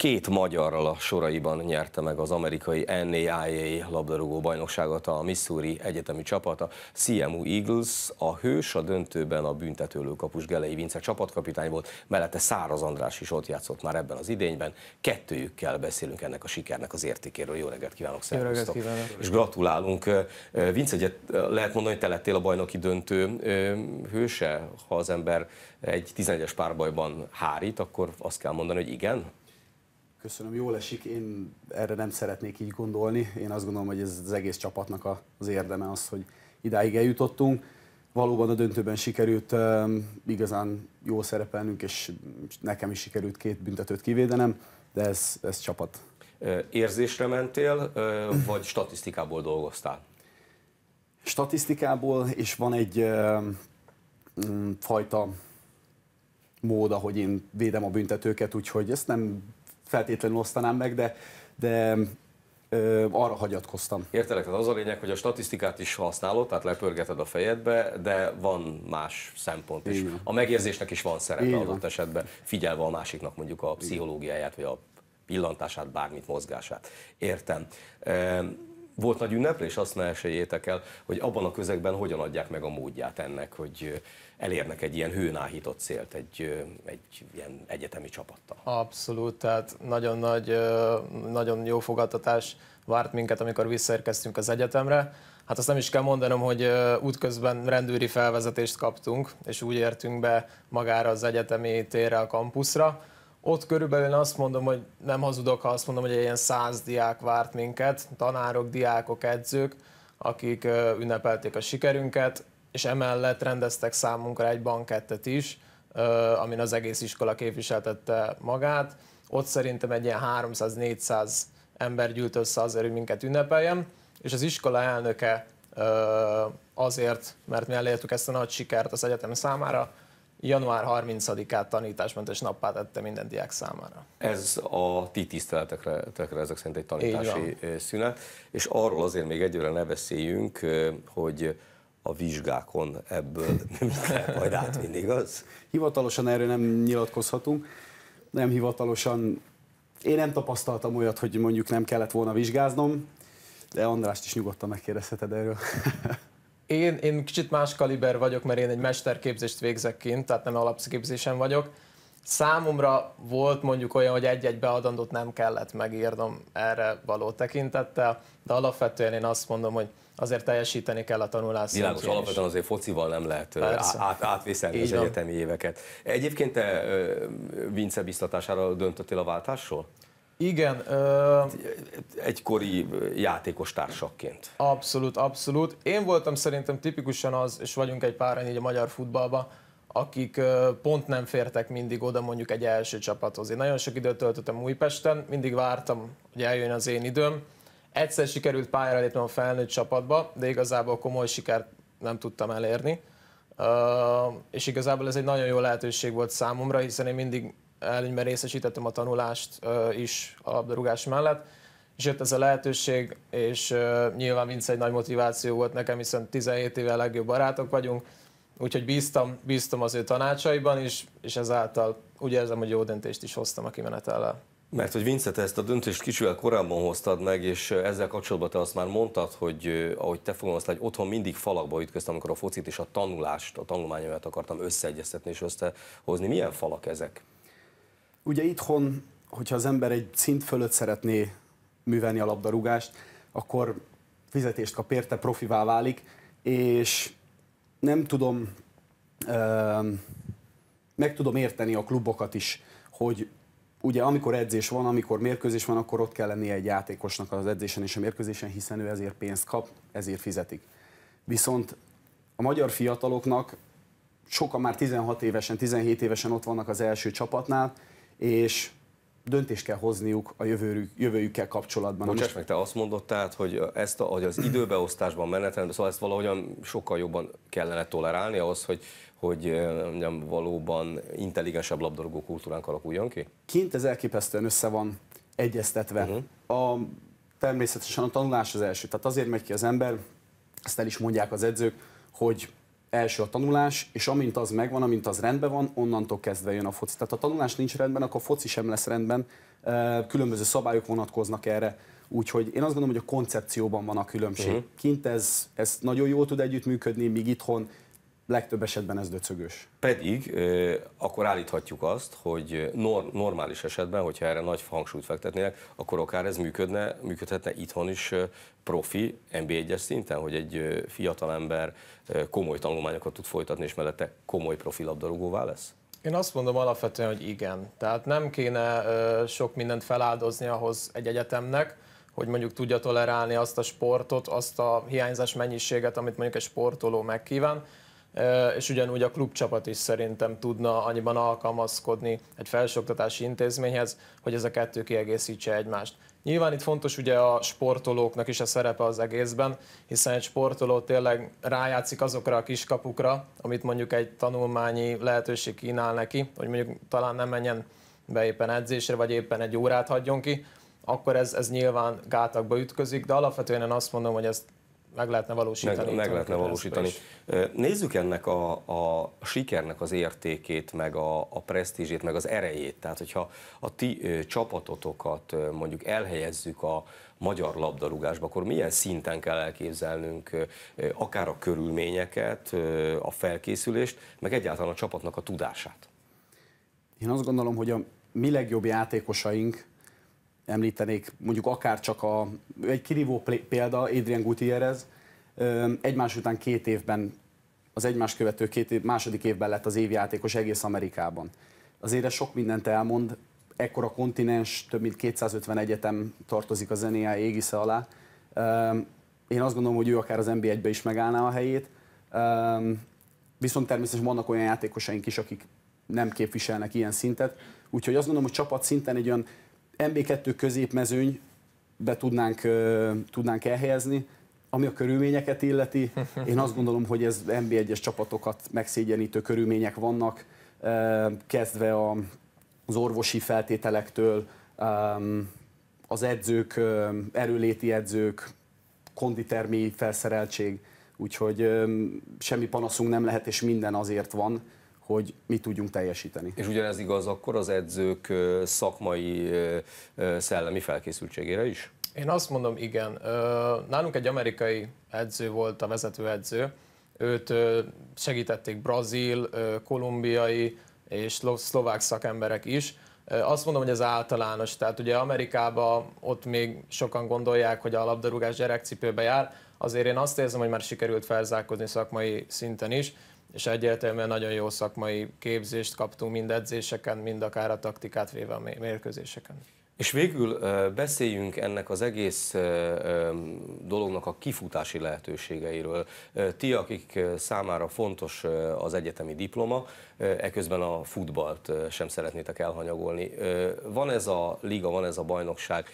két magyarral a soraiban nyerte meg az amerikai NAIA labdarúgó bajnokságot a Missouri egyetemi csapata. CMU Eagles a hős, a döntőben a kapus Gelei Vince csapatkapitány volt, mellette Száraz András is ott játszott már ebben az idényben. Kettőjükkel beszélünk ennek a sikernek az értékéről. Jó reggelt kívánok, szervusztok! És gratulálunk. Vince, egyet lehet mondani, hogy te lettél a bajnoki döntő hőse, ha az ember egy 11-es párbajban hárít, akkor azt kell mondani, hogy igen? Köszönöm, jól esik. Én erre nem szeretnék így gondolni. Én azt gondolom, hogy ez az egész csapatnak az érdeme az, hogy idáig eljutottunk. Valóban a döntőben sikerült igazán jól szerepelnünk, és nekem is sikerült két büntetőt kivédenem, de ez, ez csapat. Érzésre mentél, vagy statisztikából dolgoztál? Statisztikából, és van egy mm, fajta mód, ahogy én védem a büntetőket, úgyhogy ezt nem feltétlenül osztanám meg, de, de ö, arra hagyatkoztam. Értelek, tehát az a lényeg, hogy a statisztikát is használod, tehát lepörgeted a fejedbe, de van más szempont is. Igen. A megérzésnek is van szerepe Igen. adott esetben, figyelve a másiknak mondjuk a pszichológiáját, vagy a pillantását, bármit, mozgását. Értem volt nagy ünneplés, azt ne esélyétek el, hogy abban a közegben hogyan adják meg a módját ennek, hogy elérnek egy ilyen hőnáhított célt egy, egy ilyen egyetemi csapattal. Abszolút, tehát nagyon nagy, nagyon jó fogadtatás várt minket, amikor visszaérkeztünk az egyetemre. Hát azt nem is kell mondanom, hogy útközben rendőri felvezetést kaptunk, és úgy értünk be magára az egyetemi térre, a kampuszra, ott körülbelül azt mondom, hogy nem hazudok, ha azt mondom, hogy ilyen száz diák várt minket, tanárok, diákok, edzők, akik ünnepelték a sikerünket, és emellett rendeztek számunkra egy bankettet is, amin az egész iskola képviseltette magát. Ott szerintem egy ilyen 300-400 ember gyűlt össze azért, hogy minket ünnepeljen, és az iskola elnöke azért, mert mi elértük ezt a nagy sikert az egyetem számára, január 30-át tanításmentes nappá tette minden diák számára. Ez a ti tiszteletekre tekre, ezek szerint egy tanítási eh, szünet, és arról azért még egyőre ne beszéljünk, eh, hogy a vizsgákon ebből nem lehet majd átvinni, igaz? Hivatalosan erről nem nyilatkozhatunk, nem hivatalosan. Én nem tapasztaltam olyat, hogy mondjuk nem kellett volna vizsgáznom, de Andrást is nyugodtan megkérdezheted erről. Én, én kicsit más kaliber vagyok, mert én egy mesterképzést végzek kint, tehát nem alapszképzésen vagyok. Számomra volt mondjuk olyan, hogy egy-egy beadandót nem kellett megírnom erre való tekintettel, de alapvetően én azt mondom, hogy azért teljesíteni kell a tanulás Világos, alapvetően azért focival nem lehet át, átvészelni az van. egyetemi éveket. Egyébként te Vince biztatására döntöttél a váltásról? Igen. Ö... Egykori játékos társaként. Abszolút, abszolút. Én voltam szerintem tipikusan az, és vagyunk egy pár így a magyar futballban, akik pont nem fértek mindig oda mondjuk egy első csapathoz. Én nagyon sok időt töltöttem Újpesten, mindig vártam, hogy eljön az én időm. Egyszer sikerült pályára lépnem a felnőtt csapatba, de igazából komoly sikert nem tudtam elérni. és igazából ez egy nagyon jó lehetőség volt számomra, hiszen én mindig előnyben részesítettem a tanulást is a labdarúgás mellett, és jött ez a lehetőség, és nyilván Vince egy nagy motiváció volt nekem, hiszen 17 éve legjobb barátok vagyunk, úgyhogy bíztam, bíztam az ő tanácsaiban is, és ezáltal úgy érzem, hogy jó döntést is hoztam a kimenetellel. Mert hogy Vince, te ezt a döntést kicsivel korábban hoztad meg, és ezzel kapcsolatban te azt már mondtad, hogy ahogy te fogalmaztál, hogy otthon mindig falakba ütköztem, amikor a focit és a tanulást, a tanulmányomat akartam összeegyeztetni és összehozni. Milyen falak ezek? Ugye itthon, hogyha az ember egy szint fölött szeretné művelni a labdarúgást, akkor fizetést kap érte, profivá válik, és nem tudom, ehm, meg tudom érteni a klubokat is, hogy ugye amikor edzés van, amikor mérkőzés van, akkor ott kell lennie egy játékosnak az edzésen és a mérkőzésen, hiszen ő ezért pénzt kap, ezért fizetik. Viszont a magyar fiataloknak sokan már 16 évesen, 17 évesen ott vannak az első csapatnál, és döntést kell hozniuk a jövőjük, jövőjükkel kapcsolatban. most... meg, te azt mondod tehát, hogy ezt a, hogy az időbeosztásban menetrendben, szóval ezt valahogyan sokkal jobban kellene tolerálni ahhoz, hogy, hogy eh, nem valóban intelligensebb labdarúgó kultúránk alakuljon ki? Kint ez elképesztően össze van egyeztetve. Uh-huh. A, természetesen a tanulás az első. Tehát azért megy ki az ember, ezt el is mondják az edzők, hogy első a tanulás, és amint az megvan, amint az rendben van, onnantól kezdve jön a foci. Tehát ha a tanulás nincs rendben, akkor a foci sem lesz rendben, különböző szabályok vonatkoznak erre. Úgyhogy én azt gondolom, hogy a koncepcióban van a különbség. Uh-huh. Kint ez, ez nagyon jól tud együttműködni, míg itthon legtöbb esetben ez döcögös. Pedig akkor állíthatjuk azt, hogy nor- normális esetben, hogyha erre nagy hangsúlyt fektetnének, akkor akár ez működne, működhetne itthon is profi, NB1-es szinten, hogy egy fiatal fiatalember komoly tanulmányokat tud folytatni, és mellette komoly profi labdarúgóvá lesz? Én azt mondom alapvetően, hogy igen. Tehát nem kéne ö, sok mindent feláldozni ahhoz egy egyetemnek, hogy mondjuk tudja tolerálni azt a sportot, azt a hiányzás mennyiséget, amit mondjuk egy sportoló megkíván és ugyanúgy a klubcsapat is szerintem tudna annyiban alkalmazkodni egy felsőoktatási intézményhez, hogy ez a kettő kiegészítse egymást. Nyilván itt fontos ugye a sportolóknak is a szerepe az egészben, hiszen egy sportoló tényleg rájátszik azokra a kiskapukra, amit mondjuk egy tanulmányi lehetőség kínál neki, hogy mondjuk talán nem menjen be éppen edzésre, vagy éppen egy órát hagyjon ki, akkor ez, ez nyilván gátakba ütközik, de alapvetően én azt mondom, hogy ezt meg lehetne valósítani. Meg, meg lehetne valósítani. Nézzük ennek a, a sikernek az értékét, meg a, a presztízsét, meg az erejét. Tehát, hogyha a ti ö, csapatotokat ö, mondjuk elhelyezzük a magyar labdarúgásba, akkor milyen szinten kell elképzelnünk ö, akár a körülményeket, ö, a felkészülést, meg egyáltalán a csapatnak a tudását? Én azt gondolom, hogy a mi legjobb játékosaink említenék, mondjuk akár csak a, egy kirívó példa, Adrian Gutierrez, egymás után két évben, az egymás követő két év, második évben lett az évjátékos egész Amerikában. Azért ez sok mindent elmond, ekkora kontinens, több mint 250 egyetem tartozik a zenéje égisze alá. Én azt gondolom, hogy ő akár az NB1-be is megállná a helyét. Viszont természetesen vannak olyan játékosaink is, akik nem képviselnek ilyen szintet. Úgyhogy azt gondolom, hogy csapat szinten egy olyan MB2 középmezőnybe tudnánk, tudnánk elhelyezni, ami a körülményeket illeti, én azt gondolom, hogy ez mb 1 es csapatokat megszégyenítő körülmények vannak, kezdve a, az orvosi feltételektől, az edzők, erőléti edzők, konditermi felszereltség, úgyhogy semmi panaszunk nem lehet, és minden azért van, hogy mi tudjunk teljesíteni. És ugyanez igaz akkor az edzők szakmai szellemi felkészültségére is? Én azt mondom, igen. Nálunk egy amerikai edző volt a vezető edző. őt segítették brazil, kolumbiai és szlovák szakemberek is. Azt mondom, hogy ez általános, tehát ugye Amerikában ott még sokan gondolják, hogy a labdarúgás gyerekcipőbe jár, azért én azt érzem, hogy már sikerült felzárkozni szakmai szinten is, és egyértelműen nagyon jó szakmai képzést kaptunk mind edzéseken, mind akár a taktikát véve a mérkőzéseken. És végül beszéljünk ennek az egész dolognak a kifutási lehetőségeiről. Ti, akik számára fontos az egyetemi diploma, eközben a futbalt sem szeretnétek elhanyagolni. Van ez a liga, van ez a bajnokság,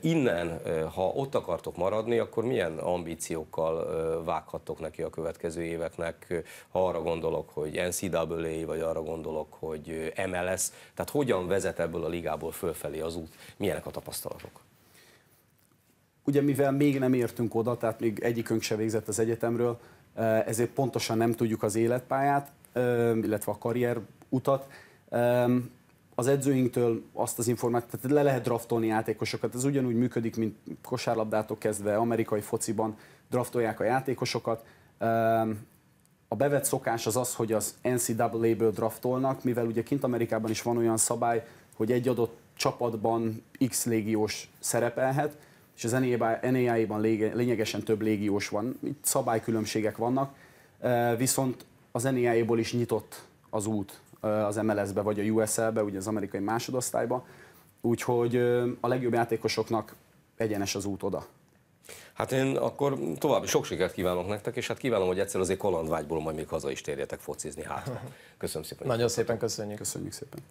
Innen, ha ott akartok maradni, akkor milyen ambíciókkal vághattok neki a következő éveknek, ha arra gondolok, hogy NCAA, vagy arra gondolok, hogy MLS, tehát hogyan vezet ebből a ligából fölfelé az út, milyenek a tapasztalatok? Ugye mivel még nem értünk oda, tehát még egyikünk se végzett az egyetemről, ezért pontosan nem tudjuk az életpályát, illetve a karrier utat az edzőinktől azt az információt, tehát le lehet draftolni játékosokat, ez ugyanúgy működik, mint kosárlabdától kezdve, amerikai fociban draftolják a játékosokat. Ehm, a bevett szokás az az, hogy az NCAA-ből draftolnak, mivel ugye kint Amerikában is van olyan szabály, hogy egy adott csapatban X légiós szerepelhet, és az NAI-ban lényegesen több légiós van, itt szabálykülönbségek vannak, ehm, viszont az NAI-ból is nyitott az út az MLS-be vagy a USL-be, ugye az amerikai másodosztályba, úgyhogy a legjobb játékosoknak egyenes az út oda. Hát én akkor további sok sikert kívánok nektek, és hát kívánom, hogy egyszer azért kalandvágyból majd még haza is térjetek focizni hátra. Köszönöm szépen. Nagyon szépen köszönjük. Köszönjük szépen.